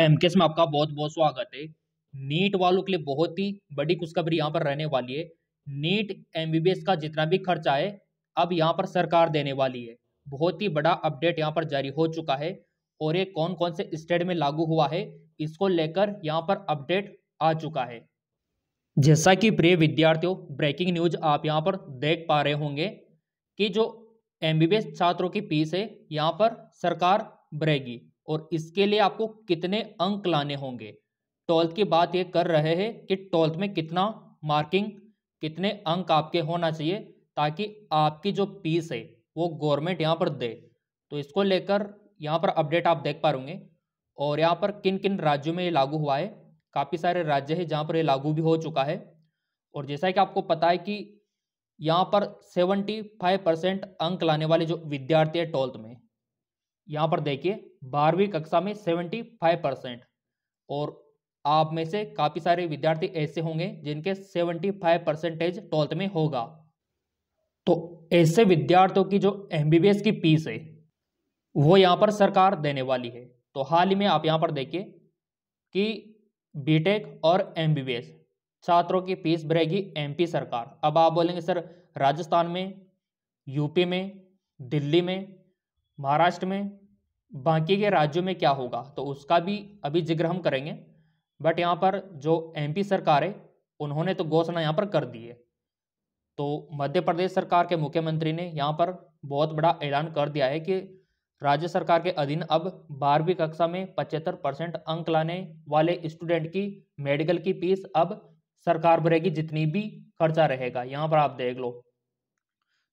M में आपका बहुत बहुत स्वागत है नीट वालों के लिए बहुत ही बड़ी खुशखबरी यहाँ पर रहने वाली है नीट एमबीबीएस का जितना भी खर्चा है अब यहाँ पर सरकार देने वाली है बहुत ही बड़ा अपडेट यहाँ पर जारी हो चुका है और ये कौन कौन से स्टेट में लागू हुआ है इसको लेकर यहाँ पर अपडेट आ चुका है जैसा कि प्रिय विद्यार्थियों ब्रेकिंग न्यूज आप यहाँ पर देख पा रहे होंगे कि जो एमबीबीएस छात्रों की फीस है यहाँ पर सरकार भरेगी और इसके लिए आपको कितने अंक लाने होंगे ट्वेल्थ की बात ये कर रहे हैं कि ट्वेल्थ में कितना मार्किंग कितने अंक आपके होना चाहिए ताकि आपकी जो पीस है वो गवर्नमेंट यहाँ पर दे तो इसको लेकर यहाँ पर अपडेट आप देख पा रूंगे और यहाँ पर किन किन राज्यों में ये लागू हुआ है काफ़ी सारे राज्य हैं जहाँ पर ये लागू भी हो चुका है और जैसा कि आपको पता है कि यहाँ पर सेवेंटी फाइव परसेंट अंक लाने वाले जो विद्यार्थी है ट्वेल्थ में यहाँ पर देखिए बारहवीं कक्षा में सेवेंटी फाइव परसेंट और आप में से काफ़ी सारे विद्यार्थी ऐसे होंगे जिनके सेवेंटी फाइव परसेंटेज ट्वेल्थ में होगा तो ऐसे विद्यार्थियों की जो एम की फीस है वो यहाँ पर सरकार देने वाली है तो हाल ही में आप यहाँ पर देखिए कि टेक और एम छात्रों की फीस भरेगी पी सरकार अब आप बोलेंगे सर राजस्थान में यूपी में दिल्ली में महाराष्ट्र में बाकी के राज्यों में क्या होगा तो उसका भी अभी जिक्र हम करेंगे बट यहाँ पर जो एमपी सरकार है उन्होंने तो घोषणा यहाँ पर कर दी है तो मध्य प्रदेश सरकार के मुख्यमंत्री ने यहाँ पर बहुत बड़ा ऐलान कर दिया है कि राज्य सरकार के अधीन अब बारहवीं कक्षा में पचहत्तर परसेंट अंक लाने वाले स्टूडेंट की मेडिकल की फीस अब सरकार भरेगी जितनी भी खर्चा रहेगा यहाँ पर आप देख लो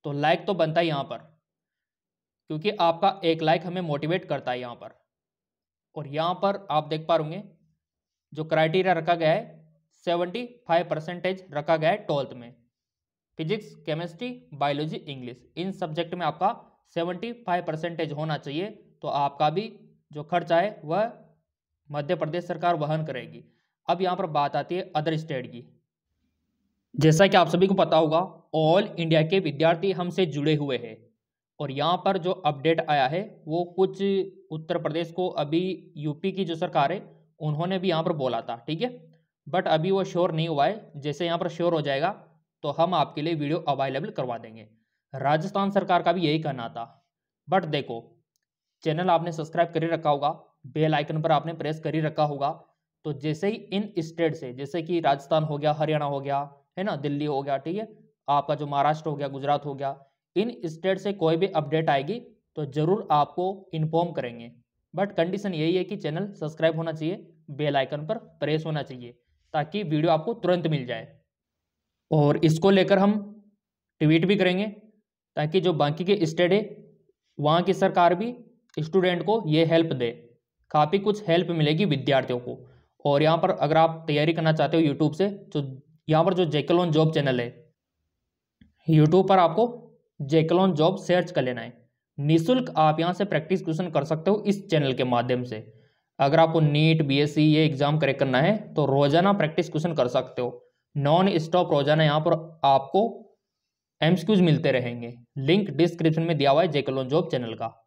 तो लाइक तो बनता है यहाँ पर क्योंकि आपका एक लाइक हमें मोटिवेट करता है यहाँ पर और यहाँ पर आप देख पा रूंगे जो क्राइटेरिया रखा गया है सेवेंटी फाइव परसेंटेज रखा गया है ट्वेल्थ में फिजिक्स केमिस्ट्री बायोलॉजी इंग्लिश इन सब्जेक्ट में आपका सेवेंटी फाइव परसेंटेज होना चाहिए तो आपका भी जो खर्चा है वह मध्य प्रदेश सरकार वहन करेगी अब यहाँ पर बात आती है अदर स्टेट की जैसा कि आप सभी को पता होगा ऑल इंडिया के विद्यार्थी हमसे जुड़े हुए हैं और यहाँ पर जो अपडेट आया है वो कुछ उत्तर प्रदेश को अभी यूपी की जो सरकार है उन्होंने भी यहाँ पर बोला था ठीक है बट अभी वो श्योर नहीं हुआ है जैसे यहाँ पर श्योर हो जाएगा तो हम आपके लिए वीडियो अवेलेबल करवा देंगे राजस्थान सरकार का भी यही कहना था बट देखो चैनल आपने सब्सक्राइब कर ही रखा होगा बेल आइकन पर आपने प्रेस कर ही रखा होगा तो जैसे ही इन स्टेट से जैसे कि राजस्थान हो गया हरियाणा हो गया है ना दिल्ली हो गया ठीक है आपका जो महाराष्ट्र हो गया गुजरात हो गया इन स्टेट से कोई भी अपडेट आएगी तो ज़रूर आपको इन्फॉर्म करेंगे बट कंडीशन यही है कि चैनल सब्सक्राइब होना चाहिए बेल आइकन पर प्रेस होना चाहिए ताकि वीडियो आपको तुरंत मिल जाए और इसको लेकर हम ट्वीट भी करेंगे ताकि जो बाकी के स्टेट है वहाँ की सरकार भी स्टूडेंट को ये हेल्प दे काफ़ी कुछ हेल्प मिलेगी विद्यार्थियों को और यहाँ पर अगर आप तैयारी करना चाहते हो यूट्यूब से तो यहाँ पर जो जैकलोन जॉब चैनल है यूट्यूब पर आपको जेकलॉन जॉब सर्च कर लेना है निःशुल्क आप यहाँ से प्रैक्टिस क्वेश्चन कर सकते हो इस चैनल के माध्यम से अगर आपको नीट बीएससी e ये एग्जाम करेक्ट करना है तो रोजाना प्रैक्टिस क्वेश्चन कर सकते हो नॉन स्टॉप रोजाना यहाँ पर आपको क्यूज मिलते रहेंगे लिंक डिस्क्रिप्शन में दिया हुआ है जेकलॉन जॉब चैनल का